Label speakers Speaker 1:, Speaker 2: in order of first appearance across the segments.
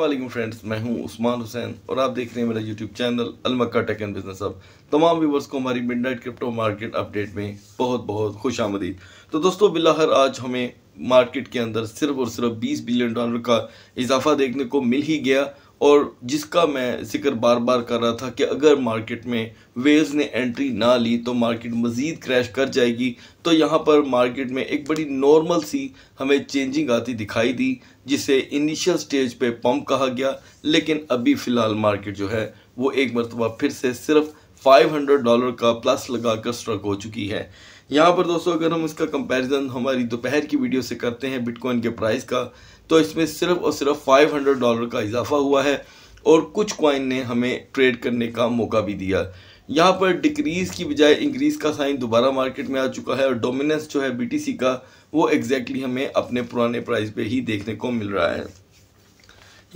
Speaker 1: अल्लाह friends मैं हूं उस्मान हुसैन और आप देख रहे हैं मेरा YouTube channel Almakka tech and business अब तमाम व्यूवर्स को हमारी midnight crypto market update में बहुत बहुत खुश आमदी तो दोस्तों बिलाहर आज हमें मार्केट के अंदर सिर्फ और सिर्फ 20 बिलियन डॉलर का इजाफा देखने को मिल ही गया और जिसका मैं जिक्र बार बार कर रहा था कि अगर मार्केट में वेल्स ने एंट्री ना ली तो मार्केट मज़ीद क्रैश कर जाएगी तो यहाँ पर मार्केट में एक बड़ी नॉर्मल सी हमें चेंजिंग आती दिखाई दी जिसे इनिशियल स्टेज पे पंप कहा गया लेकिन अभी फ़िलहाल मार्केट जो है वो एक मरतबा फिर से सिर्फ 500 डॉलर का प्लस लगाकर स्ट्रक हो चुकी है यहाँ पर दोस्तों अगर हम इसका कंपैरिजन हमारी दोपहर की वीडियो से करते हैं बिटकॉइन के प्राइस का तो इसमें सिर्फ और सिर्फ 500 डॉलर का इजाफा हुआ है और कुछ कॉइन ने हमें ट्रेड करने का मौका भी दिया यहाँ पर डिक्रीज़ की बजाय इंक्रीज़ का साइन दोबारा मार्केट में आ चुका है और डोमिनेंस जो है बी का वो एग्जैक्टली exactly हमें अपने पुराने प्राइस पे ही देखने को मिल रहा है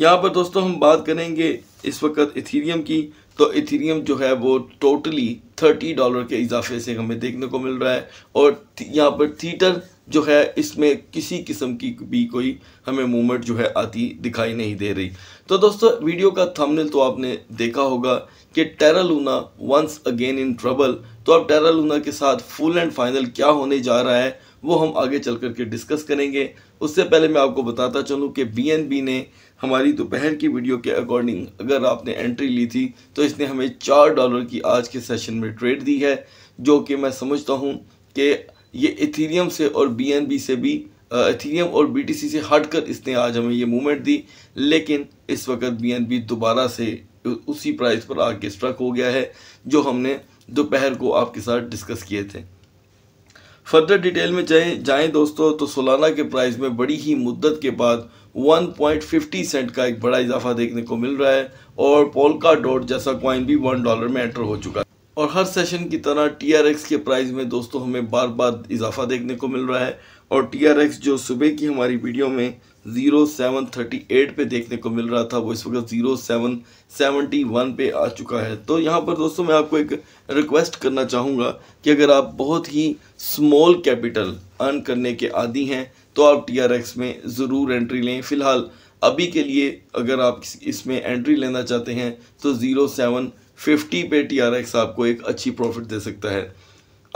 Speaker 1: यहाँ पर दोस्तों हम बात करेंगे इस वक्त इथीरियम की तो इथीरियम जो है वो टोटली थर्टी डॉलर के इजाफे से हमें देखने को मिल रहा है और यहाँ पर थीटर जो है इसमें किसी किस्म की भी कोई हमें मूवमेंट जो है आती दिखाई नहीं दे रही तो दोस्तों वीडियो का थंबनेल तो आपने देखा होगा कि Terra Luna once again in trouble तो अब टेरा लूना के साथ फुल एंड फाइनल क्या होने जा रहा है वो हम आगे चल करके डिस्कस करेंगे उससे पहले मैं आपको बताता चलूँ कि बी ने हमारी दोपहर की वीडियो के अकॉर्डिंग अगर आपने एंट्री ली थी तो इसने हमें चार डॉलर की आज के सेशन में ट्रेड दी है जो कि मैं समझता हूँ कि ये इथीरियम से और बी से भी इथीरियम और सी से हटकर इसने आज हमें ये मूवमेंट दी लेकिन इस वक्त बी दोबारा से उसी प्राइस पर आके स्ट्रक हो गया है जो हमने दोपहर को आपके साथ डिस्कस किए थे फर्दर डिटेल में जाए जाएं दोस्तों तो सोलाना के प्राइस में बड़ी ही मुद्दत के बाद 1.50 सेंट का एक बड़ा इजाफा देखने को मिल रहा है और पोलका डॉट जैसा क्वाइन भी वन डॉलर में एंटर हो चुका है और हर सेशन की तरह टी आर एक्स के प्राइस में दोस्तों हमें बार बार इजाफा देखने को मिल रहा है और टी आर एक्स जो सुबह की हमारी वीडियो में ज़ीरो सेवन थर्टी एट पे देखने को मिल रहा था वो इस वक्त ज़ीरो सेवन सेवनटी वन पे आ चुका है तो यहाँ पर दोस्तों मैं आपको एक रिक्वेस्ट करना चाहूँगा कि अगर आप बहुत ही स्मॉल कैपिटल अर्न करने के आदि हैं तो आप टी आर एक्स में ज़रूर एंट्री लें फ़िलहाल अभी के लिए अगर आप इसमें एंट्री लेना चाहते हैं तो ज़ीरो सेवन फिफ्टी पे टी आर एक्स आपको एक अच्छी प्रॉफिट दे सकता है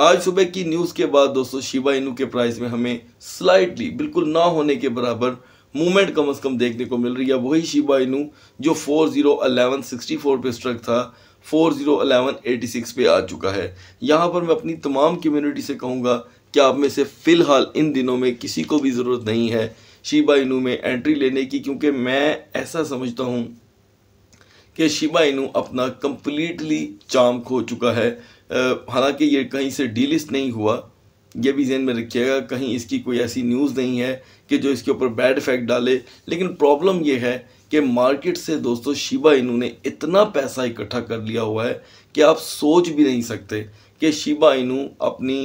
Speaker 1: आज सुबह की न्यूज़ के बाद दोस्तों शिबा इनू के प्राइस में हमें स्लाइटली बिल्कुल ना होने के बराबर मूवमेंट कम से कम देखने को मिल रही है वही शिबा इनू जो four zero eleven sixty four पे स्ट्रक था four zero eleven eighty six पे आ चुका है यहाँ पर मैं अपनी तमाम कम्युनिटी से कहूँगा कि आप में से फ़िलहाल इन दिनों में किसी को भी ज़रूरत नहीं है शिबा इनू में एंट्री लेने की क्योंकि मैं ऐसा समझता हूँ कि शिबा इनू अपना कम्प्लीटली चाम खो चुका है हालांकि ये कहीं से डीलिस्ट नहीं हुआ ये भी जहन में रखिएगा कहीं इसकी कोई ऐसी न्यूज़ नहीं है कि जो इसके ऊपर बैड इफेक्ट डाले लेकिन प्रॉब्लम ये है कि मार्केट से दोस्तों शिबा इनू ने इतना पैसा इकट्ठा कर लिया हुआ है कि आप सोच भी नहीं सकते कि शिबा इनू अपनी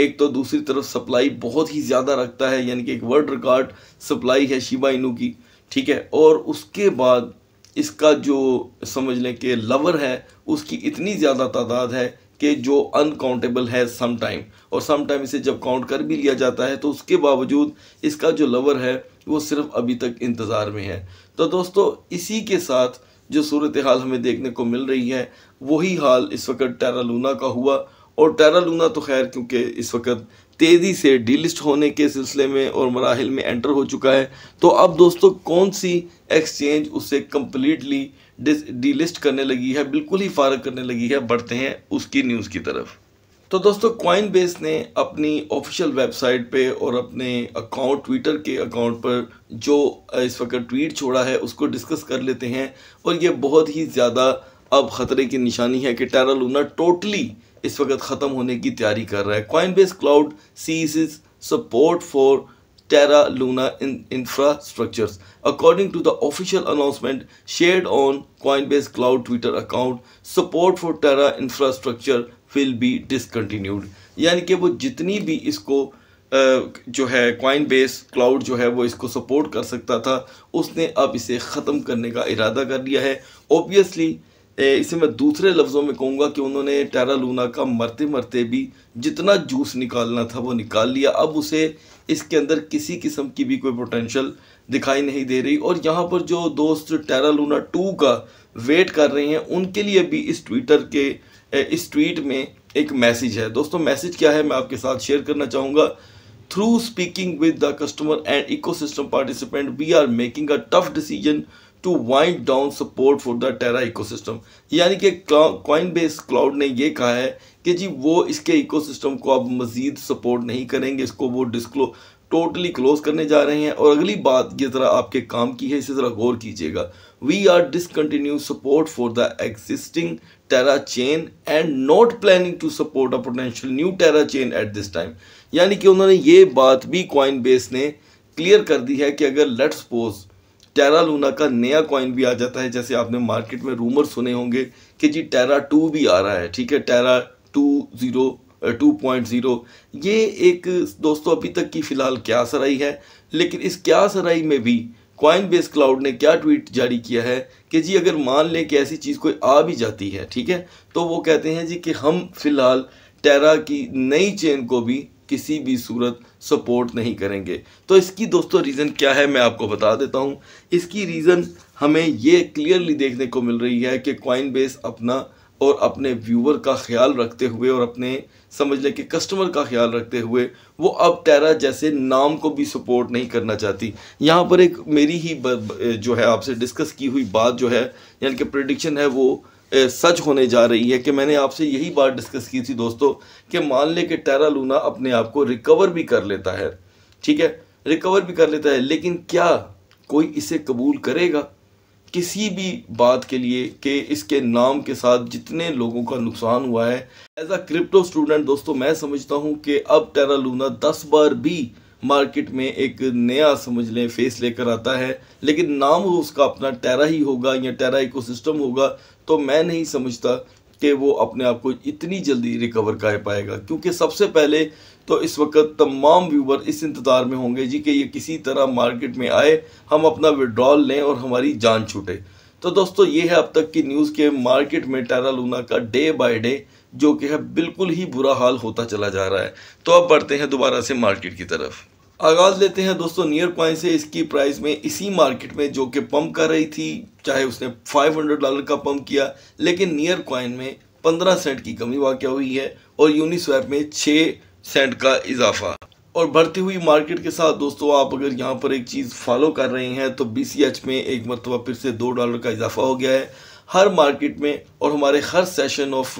Speaker 1: एक तो दूसरी तरफ सप्लाई बहुत ही ज़्यादा रखता है यानी कि एक वर्ल्ड रिकॉर्ड सप्लाई है शिबा इनू की ठीक है और उसके बाद इसका जो समझ लें कि लवर है उसकी इतनी ज़्यादा तादाद है कि जो अनकाउंटेबल है सम टाइम और सम टाइम इसे जब काउंट कर भी लिया जाता है तो उसके बावजूद इसका जो लवर है वो सिर्फ अभी तक इंतज़ार में है तो दोस्तों इसी के साथ जो सूरत हाल हमें देखने को मिल रही है वही हाल इस वक्त टेरा लूना का हुआ और टेरा लूना तो खैर क्योंकि इस वक्त तेज़ी से डीलिस्ट होने के सिलसिले में और मराहल में एंटर हो चुका है तो अब दोस्तों कौन सी एक्सचेंज उसे कम्प्लीटली डिलिस्ट करने लगी है बिल्कुल ही फारग करने लगी है बढ़ते हैं उसकी न्यूज़ की तरफ तो दोस्तों क्वाइन बेस ने अपनी ऑफिशियल वेबसाइट पे और अपने अकाउंट ट्विटर के अकाउंट पर जो इस वक्त ट्वीट छोड़ा है उसको डिस्कस कर लेते हैं और ये बहुत ही ज़्यादा अब ख़तरे की निशानी है कि टेरा लूना टोटली इस वक्त ख़त्म होने की तैयारी कर रहा है Coinbase cloud ceases support for Terra Luna in infrastructures. According to the official announcement shared on Coinbase Cloud Twitter account, support for Terra infrastructure will be discontinued. यानी कि वो जितनी भी इसको जो है क्वाइन बेस क्लाउड जो है वो इसको सपोर्ट कर सकता था उसने अब इसे ख़त्म करने का इरादा कर लिया है ओबियसली इसे मैं दूसरे लफ्ज़ों में कहूँगा कि उन्होंने टेरा लूना का मरते मरते भी जितना जूस निकालना था वो निकाल लिया अब उसे इसके अंदर किसी किस्म की भी कोई पोटेंशल दिखाई नहीं दे रही और यहाँ पर जो दोस्त टेरा लूना टू का वेट कर रहे हैं उनके लिए भी इस ट्विटर के इस ट्वीट में एक मैसेज है दोस्तों मैसेज क्या है मैं आपके साथ शेयर करना चाहूँगा through speaking with the customer and ecosystem participant we are making a tough decision to wind down support for the Terra ecosystem यानी कि क्वाइन बेस क्लाउड ने यह कहा है कि जी वो इसके इकोसिस्टम को अब मज़ीद सपोर्ट नहीं करेंगे इसको वो डिस्कलो टोटली क्लोज करने जा रहे हैं और अगली बात ये ज़रा आपके काम की है इसे ज़रा गौर कीजिएगा we are discontinue support for the existing Terra chain and not planning to support a potential new Terra chain at this time यानी कि उन्होंने ये बात भी क्वाइन बेस ने क्लियर कर दी है कि अगर लेट्स सपोज टेरा लूना का नया कॉइन भी आ जाता है जैसे आपने मार्केट में रूमर सुने होंगे कि जी टेरा टू भी आ रहा है ठीक है Terra two zero two point zero ये एक दोस्तों अभी तक की फ़िलहाल क्या सराई है लेकिन इस क्या सराई में भी कॉइन बेस क्लाउड ने क्या ट्वीट जारी किया है कि जी अगर मान लें कि ऐसी चीज़ कोई आ भी जाती है ठीक है तो वो कहते हैं जी कि हम फिलहाल टेरा की नई चेन को भी किसी भी सूरत सपोर्ट नहीं करेंगे तो इसकी दोस्तों रीज़न क्या है मैं आपको बता देता हूँ इसकी रीज़न हमें ये क्लियरली देखने को मिल रही है कि क्वाइन बेस अपना और अपने व्यूवर का ख्याल रखते हुए और अपने समझ लें कि कस्टमर का ख्याल रखते हुए वो अब टेरा जैसे नाम को भी सपोर्ट नहीं करना चाहती यहाँ पर एक मेरी ही जो है आपसे डिस्कस की हुई बात जो है यानी कि प्रडिक्शन है वो सच होने जा रही है कि मैंने आपसे यही बात डिस्कस की थी दोस्तों कि मान ले कि टेरा लूना अपने आप को रिकवर भी कर लेता है ठीक है रिकवर भी कर लेता है लेकिन क्या कोई इसे कबूल करेगा किसी भी बात के लिए कि इसके नाम के साथ जितने लोगों का नुकसान हुआ है एज अ क्रिप्टो स्टूडेंट दोस्तों मैं समझता हूँ कि अब टेरा लूना दस बार भी मार्केट में एक नया समझ लें फेस लेकर आता है लेकिन नाम उसका अपना टेरा ही होगा या टेरा इकोसिस्टम होगा तो मैं नहीं समझता कि वो अपने आप को इतनी जल्दी रिकवर कर पाएगा क्योंकि सबसे पहले तो इस वक्त तमाम व्यूवर इस इंतज़ार में होंगे जी कि ये किसी तरह मार्केट में आए हम अपना विड्रॉल लें और हमारी जान छूटे तो दोस्तों ये है अब तक की न्यूज़ के मार्केट में टेरा लूना का डे बाय डे जो कि है बिल्कुल ही बुरा हाल होता चला जा रहा है तो अब बढ़ते हैं दोबारा से मार्केट की तरफ आगाज लेते हैं दोस्तों नियर पॉइंट से इसकी प्राइस में इसी मार्केट में जो कि पंप कर रही थी चाहे उसने 500 डॉलर का पंप किया लेकिन नियर कॉइन में 15 सेंट की कमी वाक़ हुई है और यूनिस्वैप में 6 सेंट का इजाफा और बढ़ती हुई मार्केट के साथ दोस्तों आप अगर यहाँ पर एक चीज़ फॉलो कर रहे हैं तो बी में एक मरतबा फिर से दो डॉलर का इजाफा हो गया है हर मार्केट में और हमारे हर सेशन ऑफ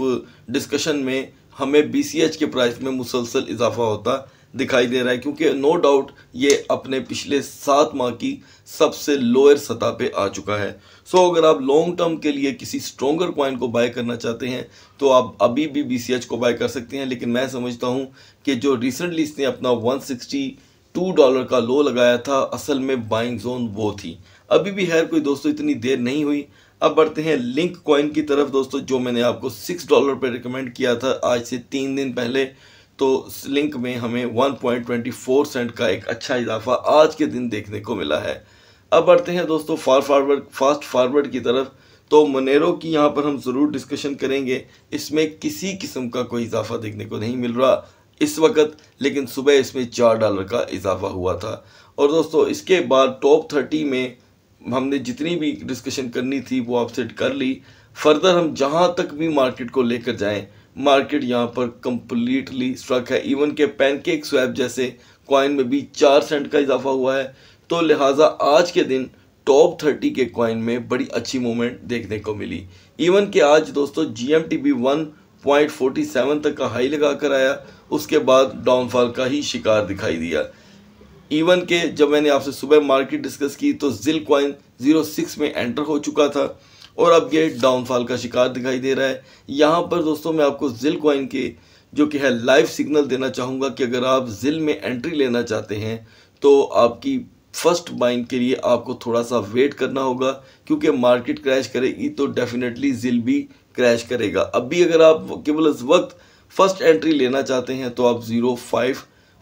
Speaker 1: डिस्कशन में हमें बी के प्राइस में मुसलसल इजाफा होता दिखाई दे रहा है क्योंकि नो डाउट ये अपने पिछले सात माह की सबसे लोअर सतह पे आ चुका है सो so, अगर आप लॉन्ग टर्म के लिए किसी स्ट्रोंगर कॉइन को बाय करना चाहते हैं तो आप अभी भी बी को बाय कर सकते हैं लेकिन मैं समझता हूँ कि जो रिसेंटली इसने अपना वन टू डॉलर का लो लगाया था असल में बाइंग जोन वो थी अभी भी है कोई दोस्तों इतनी देर नहीं हुई अब बढ़ते हैं लिंक कॉइन की तरफ दोस्तों जो मैंने आपको सिक्स डॉलर पर रिकमेंड किया था आज से तीन दिन पहले तो लिंक में हमें 1.24 सेंट का एक अच्छा इजाफा आज के दिन देखने को मिला है अब बढ़ते हैं दोस्तों फार फारवर्ड फास्ट फारवर्ड की तरफ तो मनेरो की यहाँ पर हम ज़रूर डिस्कशन करेंगे इसमें किसी किस्म का कोई इजाफा देखने को नहीं मिल रहा इस वक्त लेकिन सुबह इसमें चार डॉलर का इजाफा हुआ था और दोस्तों इसके बाद टॉप थर्टी में हमने जितनी भी डिस्कशन करनी थी वो आपसेट कर ली फर्दर हम जहाँ तक भी मार्केट को लेकर जाएँ मार्केट यहाँ पर कंप्लीटली स्ट्रक है इवन के पैनकेक स्वैप जैसे कॉइन में भी चार सेंट का इजाफा हुआ है तो लिहाजा आज के दिन टॉप थर्टी के कॉइन में बड़ी अच्छी मूवमेंट देखने को मिली इवन के आज दोस्तों G M T B one point forty seven तक का हाई लगा कर आया उसके बाद डाउनफॉल का ही शिकार दिखाई दिया इवन के जब मैंने आपसे सुबह मार्केट डिस्कस की तो जिल कॉइन जीरो सिक्स में एंटर हो चुका था और अब ये डाउनफॉल का शिकार दिखाई दे रहा है यहाँ पर दोस्तों मैं आपको जिल क्वाइन के जो कि है लाइव सिग्नल देना चाहूँगा कि अगर आप जिल में एंट्री लेना चाहते हैं तो आपकी फर्स्ट बाइंग के लिए आपको थोड़ा सा वेट करना होगा क्योंकि मार्केट क्रैश करेगी तो डेफिनेटली जिल भी क्रैश करेगा अब भी अगर आप केवल इस वक्त फर्स्ट एंट्री लेना चाहते हैं तो आप ज़ीरो फाइव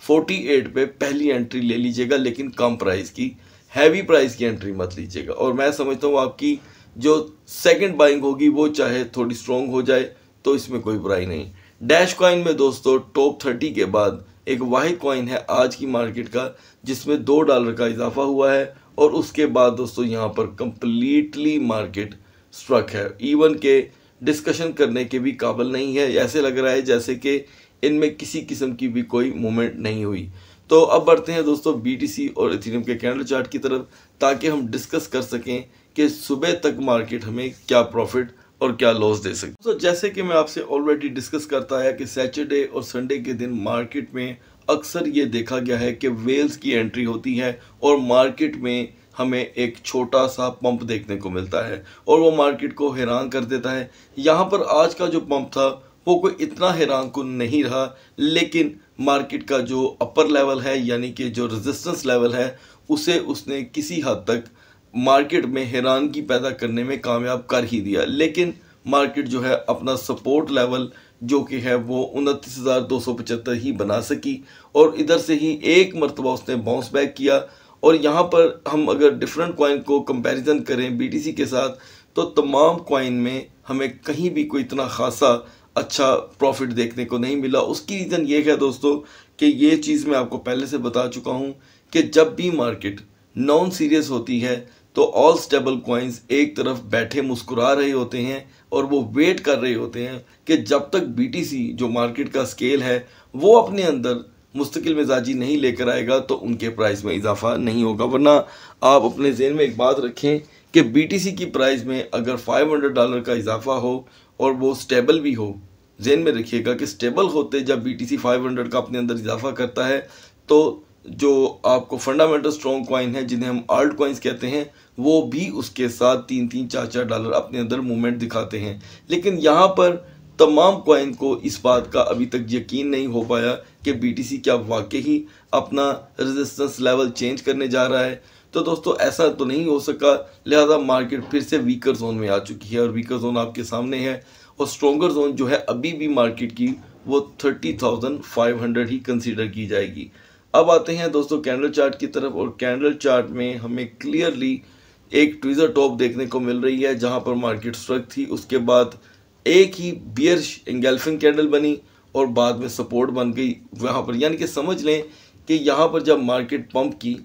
Speaker 1: फोर्टी एट पे पहली एंट्री ले लीजिएगा लेकिन कम प्राइस की हैवी प्राइस की एंट्री मत लीजिएगा और मैं समझता हूँ आपकी जो सेकंड बाइंग होगी वो चाहे थोड़ी स्ट्रॉन्ग हो जाए तो इसमें कोई बुराई नहीं डैश कॉइन में दोस्तों टॉप थर्टी के बाद एक वाहि कॉइन है आज की मार्केट का जिसमें दो डॉलर का इजाफा हुआ है और उसके बाद दोस्तों यहाँ पर कंप्लीटली मार्केट स्ट्रक है इवन के डिस्कशन करने के भी काबल नहीं है ऐसे लग रहा है जैसे कि इनमें किसी किस्म की भी कोई मूवमेंट नहीं हुई तो अब बढ़ते हैं दोस्तों बीटीसी और इथेरियम के कैंडल चार्ट की तरफ ताकि हम डिस्कस कर सकें कि सुबह तक मार्केट हमें क्या प्रॉफिट और क्या लॉस दे सकते तो so, जैसे कि मैं आपसे ऑलरेडी डिस्कस करता है कि सैटरडे और संडे के दिन मार्केट में अक्सर ये देखा गया है कि वेल्स की एंट्री होती है और मार्केट में हमें एक छोटा सा पंप देखने को मिलता है और वो मार्केट को हैरान कर देता है यहाँ पर आज का जो पंप था वो कोई इतना हैरान कन नहीं रहा लेकिन मार्केट का जो अपर लेवल है यानी कि जो रेजिस्टेंस लेवल है उसे उसने किसी हद तक मार्केट में हैरानगी पैदा करने में कामयाब कर ही दिया लेकिन मार्केट जो है अपना सपोर्ट लेवल जो कि है वो उनतीस हज़ार दो सौ पचहत्तर ही बना सकी और इधर से ही एक मरतबा उसने बाउंस बैक किया और यहाँ पर हम अगर डिफरेंट कॉइन को कंपैरिजन करें बीटीसी के साथ तो तमाम कॉइन में हमें कहीं भी कोई इतना खासा अच्छा प्रॉफिट देखने को नहीं मिला उसकी रीज़न ये है दोस्तों कि ये चीज़ मैं आपको पहले से बता चुका हूँ कि जब भी मार्केट नॉन सीरियस होती है तो ऑल स्टेबल कॉइन्स एक तरफ बैठे मुस्कुरा रहे होते हैं और वो वेट कर रहे होते हैं कि जब तक बी जो मार्केट का स्केल है वो अपने अंदर मुस्तकिल मिजाजी नहीं लेकर आएगा तो उनके प्राइस में इजाफा नहीं होगा वरना आप अपने जहन में एक बात रखें कि बीटीसी की प्राइस में अगर 500 डॉलर का इजाफा हो और वो स्टेबल भी हो जेन में रखिएगा कि स्टेबल होते जब बीटीसी 500 का अपने अंदर इजाफा करता है तो जो आपको फंडामेंटल स्ट्रॉन्ग कॉइन है जिन्हें हम आल्ट कॉइन्स कहते हैं वो भी उसके साथ तीन तीन चार चार डॉलर अपने अंदर मूवमेंट दिखाते हैं लेकिन यहाँ पर तमाम कॉइन को इस बात का अभी तक यकीन नहीं हो पाया कि बी क्या वाकई ही अपना रेजिस्टेंस लेवल चेंज करने जा रहा है तो दोस्तों ऐसा तो नहीं हो सका लिहाजा मार्केट फिर से वीकर जोन में आ चुकी है और वीकर जोन आपके सामने है और स्ट्रोंगर जोन जो है अभी भी मार्केट की वो थर्टी थाउजेंड फाइव हंड्रेड ही कंसिडर की जाएगी अब आते हैं दोस्तों कैंडल चार्ट की तरफ और कैंडल चार्ट में हमें क्लियरली एक ट्विज़र टॉप देखने को मिल रही है जहां पर मार्केट स्ट्रक थी उसके बाद एक ही बियर्श एंगेल्फिंग कैंडल बनी और बाद में सपोर्ट बन गई वहां पर यानी कि समझ लें कि यहाँ पर जब मार्केट पंप की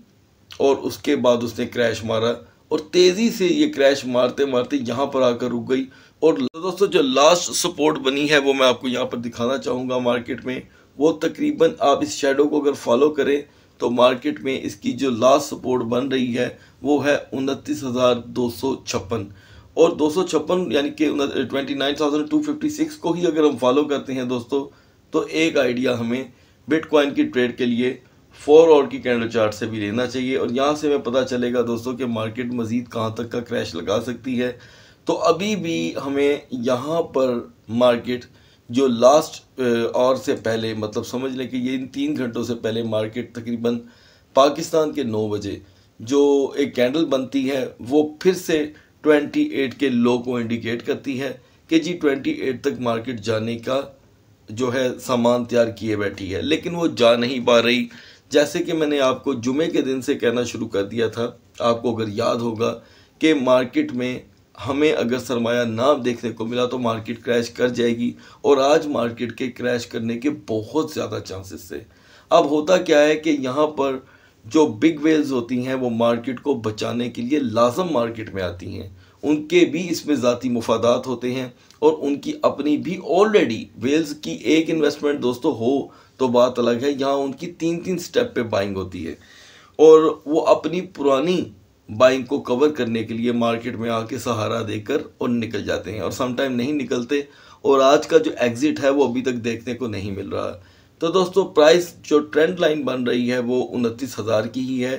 Speaker 1: और उसके बाद उसने क्रैश मारा और तेज़ी से ये क्रैश मारते मारते यहाँ पर आकर रुक गई और दोस्तों जो लास्ट सपोर्ट बनी है वो मैं आपको यहाँ पर दिखाना चाहूँगा मार्केट में वो तकरीबन आप इस शेडो को अगर फॉलो करें तो मार्केट में इसकी जो लास्ट सपोर्ट बन रही है वो है उनतीस हज़ार दो सौ छप्पन और दो सौ छप्पन यानी कि twenty nine thousand two fifty six को ही अगर हम फॉलो करते हैं दोस्तों तो एक आइडिया हमें बिटकॉइन की ट्रेड के लिए फोर और की कैंडल चार्ट से भी लेना चाहिए और यहाँ से हमें पता चलेगा दोस्तों कि मार्केट मज़ीद कहाँ तक का क्रैश लगा सकती है तो अभी भी हमें यहाँ पर मार्केट जो लास्ट और से पहले मतलब समझ लें कि ये इन तीन घंटों से पहले मार्केट तकरीबन पाकिस्तान के नौ बजे जो एक कैंडल बनती है वो फिर से 28 के लो को इंडिकेट करती है कि जी 28 तक मार्केट जाने का जो है सामान तैयार किए बैठी है लेकिन वो जा नहीं पा रही जैसे कि मैंने आपको जुमे के दिन से कहना शुरू कर दिया था आपको अगर याद होगा कि मार्केट में हमें अगर सरमाया ना देखने को मिला तो मार्केट क्रैश कर जाएगी और आज मार्केट के क्रैश करने के बहुत ज़्यादा चांसेस है अब होता क्या है कि यहाँ पर जो बिग वेल्स होती हैं वो मार्केट को बचाने के लिए लाजम मार्केट में आती हैं उनके भी इसमें ज़ाती मफादात होते हैं और उनकी अपनी भी ऑलरेडी वेल्स की एक इन्वेस्टमेंट दोस्तों हो तो बात अलग है यहाँ उनकी तीन तीन स्टेप पे बाइंग होती है और वो अपनी पुरानी बाइंग को कवर करने के लिए मार्केट में आके सहारा देकर और निकल जाते हैं और समटाइम नहीं निकलते और आज का जो एग्ज़िट है वो अभी तक देखने को नहीं मिल रहा तो दोस्तों प्राइस जो ट्रेंड लाइन बन रही है वो उनतीस हज़ार की ही है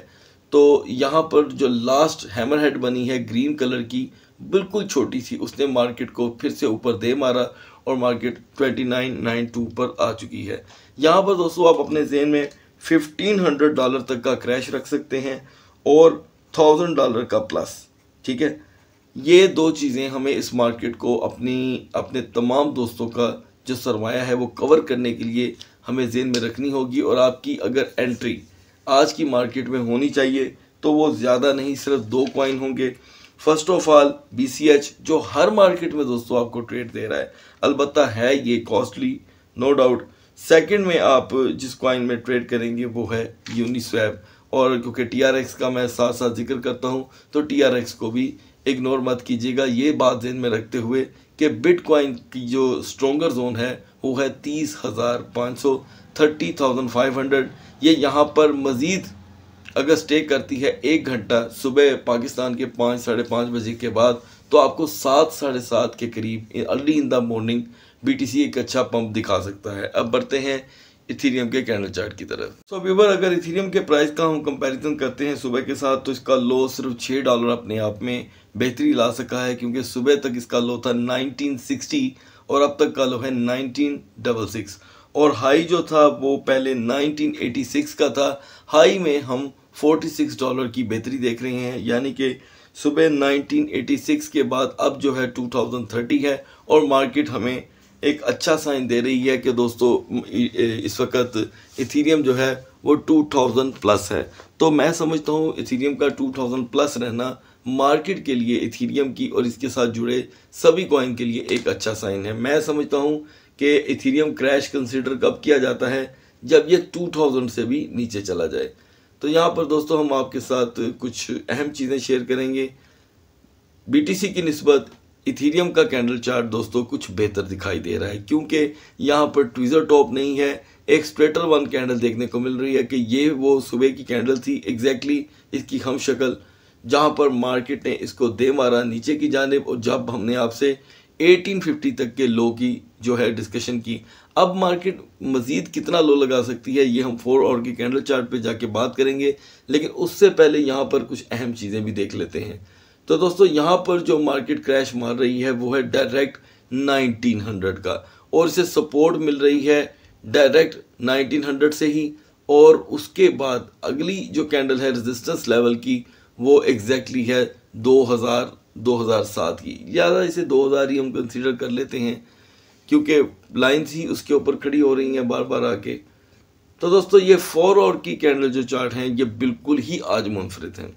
Speaker 1: तो यहाँ पर जो लास्ट हैमर हेड बनी है ग्रीन कलर की बिल्कुल छोटी सी उसने मार्केट को फिर से ऊपर दे मारा और मार्केट 2992 पर आ चुकी है यहाँ पर दोस्तों आप अपने जेन में 1500 डॉलर तक का क्रैश रख सकते हैं और थाउजेंड डॉलर का प्लस ठीक है ये दो चीज़ें हमें इस मार्केट को अपनी अपने तमाम दोस्तों का जो सरमाया है वो कवर करने के लिए हमें जेन में रखनी होगी और आपकी अगर एंट्री आज की मार्केट में होनी चाहिए तो वो ज़्यादा नहीं सिर्फ दो कॉइन होंगे फर्स्ट ऑफ ऑल बी जो हर मार्केट में दोस्तों आपको ट्रेड दे रहा है अलबत्त है ये कॉस्टली नो डाउट सेकेंड में आप जिस कॉइन में ट्रेड करेंगे वो है यूनिस्वैप और क्योंकि एक्स का मैं साथ साथ जिक्र करता हूँ तो एक्स को भी इग्नोर मत कीजिएगा ये बात जहन में रखते हुए कि बिटकॉइन की जो स्ट्रोंगर जोन है वो है तीस हज़ार पाँच सौ थर्टी थाउजेंड फाइव हंड्रेड ये यहाँ पर मज़ीद अगर स्टे करती है एक घंटा सुबह पाकिस्तान के पाँच साढ़े पाँच बजे के बाद तो आपको सात साढ़े सात के करीब अर्ली इन द मॉर्निंग सी एक अच्छा पंप दिखा सकता है अब बढ़ते हैं इथेरियम के कैंडल चार्ट की तरफ सो so, व्यूवर अगर इथीरियम के प्राइस का हम कंपैरिजन करते हैं सुबह के साथ तो इसका लो सिर्फ छः डॉलर अपने आप में बेहतरी ला सका है क्योंकि सुबह तक इसका लो था 1960 और अब तक का लो है 1966 और हाई जो था वो पहले 1986 का था हाई में हम 46 डॉलर की बेहतरी देख रहे हैं यानी कि सुबह 1986 के बाद अब जो है 2030 है और मार्केट हमें एक अच्छा साइन दे रही है कि दोस्तों इस वक्त इथीरियम जो है वो टू थाउजेंड प्लस है तो मैं समझता हूँ इथीरियम का टू थाउजेंड प्लस रहना मार्केट के लिए इथीरियम की और इसके साथ जुड़े सभी कॉइन के लिए एक अच्छा साइन है मैं समझता हूँ कि इथीरियम क्रैश कंसिडर कब किया जाता है जब ये 2000 से भी नीचे चला जाए तो यहाँ पर दोस्तों हम आपके साथ कुछ अहम चीज़ें शेयर करेंगे सी की नस्बत इथीरियम का कैंडल चार्ट दोस्तों कुछ बेहतर दिखाई दे रहा है क्योंकि यहाँ पर ट्विज़र टॉप नहीं है एक स्ट्रेटर वन कैंडल देखने को मिल रही है कि ये वो सुबह की कैंडल थी एग्जैक्टली exactly इसकी हम शक्ल जहाँ पर मार्केट ने इसको दे मारा नीचे की जानेब और जब हमने आपसे 1850 तक के लो की जो है डिस्कशन की अब मार्केट मज़ीद कितना लो लगा सकती है ये हम फोर और की कैंडल चार्ट पे जाके बात करेंगे लेकिन उससे पहले यहाँ पर कुछ अहम चीज़ें भी देख लेते हैं तो दोस्तों यहाँ पर जो मार्केट क्रैश मार रही है वो है डायरेक्ट 1900 का और इसे सपोर्ट मिल रही है डायरेक्ट 1900 से ही और उसके बाद अगली जो कैंडल है रेजिस्टेंस लेवल की वो एग्जैक्टली है 2000 2007 की ज़्यादा इसे 2000 ही हम कंसीडर कर लेते हैं क्योंकि लाइंस ही उसके ऊपर खड़ी हो रही हैं बार बार आके तो दोस्तों ये फोर और की कैंडल जो चार्ट हैं ये बिल्कुल ही आज मुनफरद हैं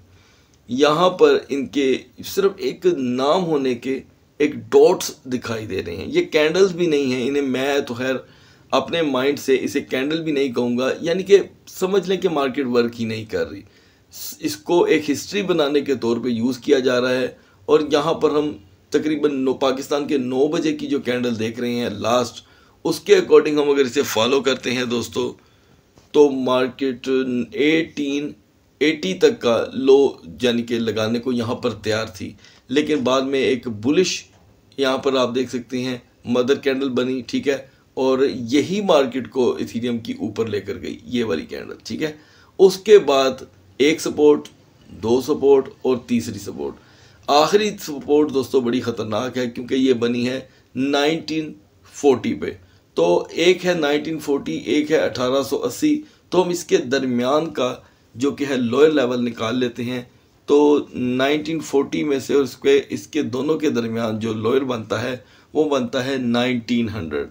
Speaker 1: यहाँ पर इनके सिर्फ एक नाम होने के एक डॉट्स दिखाई दे रहे हैं ये कैंडल्स भी नहीं हैं इन्हें मैं तो खैर अपने माइंड से इसे कैंडल भी नहीं कहूँगा यानी कि समझ लें कि मार्केट वर्क ही नहीं कर रही इसको एक हिस्ट्री बनाने के तौर पे यूज़ किया जा रहा है और यहाँ पर हम तकरीबन पाकिस्तान के नौ बजे की जो कैंडल देख रहे हैं लास्ट उसके अकॉर्डिंग हम अगर इसे फॉलो करते हैं दोस्तों तो मार्केट एटीन एटी तक का लो यानी कि लगाने को यहाँ पर तैयार थी लेकिन बाद में एक बुलिश यहाँ पर आप देख सकते हैं मदर कैंडल बनी ठीक है और यही मार्केट को इथीरियम की ऊपर लेकर गई ये वाली कैंडल ठीक है उसके बाद एक सपोर्ट दो सपोर्ट और तीसरी सपोर्ट आखिरी सपोर्ट दोस्तों बड़ी ख़तरनाक है क्योंकि ये बनी है 1940 पे तो एक है 1940 एक है 1880 तो हम इसके दरमियान का जो कि है लोअर लेवल निकाल लेते हैं तो 1940 में से उसके इसके दोनों के दरमियान जो लोअर बनता है वो बनता है 1900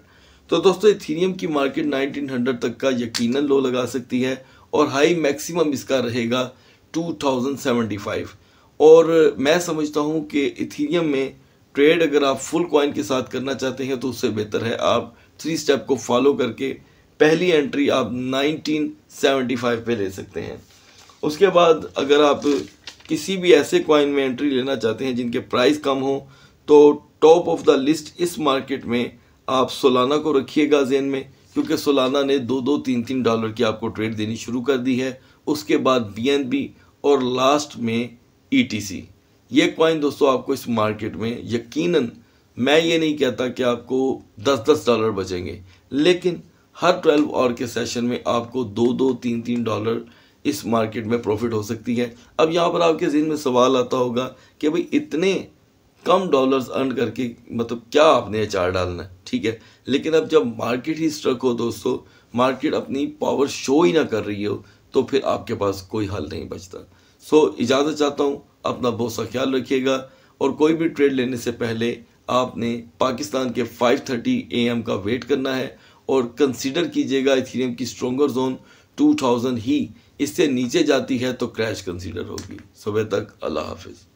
Speaker 1: तो दोस्तों इथीनियम की मार्केट 1900 तक का यकीनन लो लगा सकती है और हाई मैक्सिमम इसका रहेगा 2075 और मैं समझता हूँ कि इथीनियम में ट्रेड अगर आप फुल कॉइन के साथ करना चाहते हैं तो उससे बेहतर है आप थ्री स्टेप को फॉलो करके पहली एंट्री आप 1975 पे ले सकते हैं उसके बाद अगर आप किसी भी ऐसे कॉइन में एंट्री लेना चाहते हैं जिनके प्राइस कम हो तो टॉप ऑफ द लिस्ट इस मार्केट में आप सोलाना को रखिएगा जेन में क्योंकि सोलाना ने दो दो तीन तीन डॉलर की आपको ट्रेड देनी शुरू कर दी है उसके बाद बी और लास्ट में ई e ये कॉइन दोस्तों आपको इस मार्केट में यकीनन मैं ये नहीं कहता कि आपको दस दस डॉलर बचेंगे लेकिन हर ट्वेल्व आवर के सेशन में आपको दो दो तीन तीन डॉलर इस मार्केट में प्रॉफिट हो सकती है अब यहाँ पर आपके जहन में सवाल आता होगा कि भाई इतने कम डॉलर्स अर्न करके मतलब क्या आपने अचार डालना है ठीक है लेकिन अब जब मार्केट ही स्ट्रक हो दोस्तों मार्केट अपनी पावर शो ही ना कर रही हो तो फिर आपके पास कोई हल नहीं बचता सो so, इजाज़त चाहता हूँ अपना बहुत सा ख्याल रखिएगा और कोई भी ट्रेड लेने से पहले आपने पाकिस्तान के 5:30 एम का वेट करना है और कंसिडर कीजिएगा इथीरियम की स्ट्रोंगर जोन 2000 ही इससे नीचे जाती है तो क्रैश कंसीडर होगी सुबह तक अल्लाह हाफिज़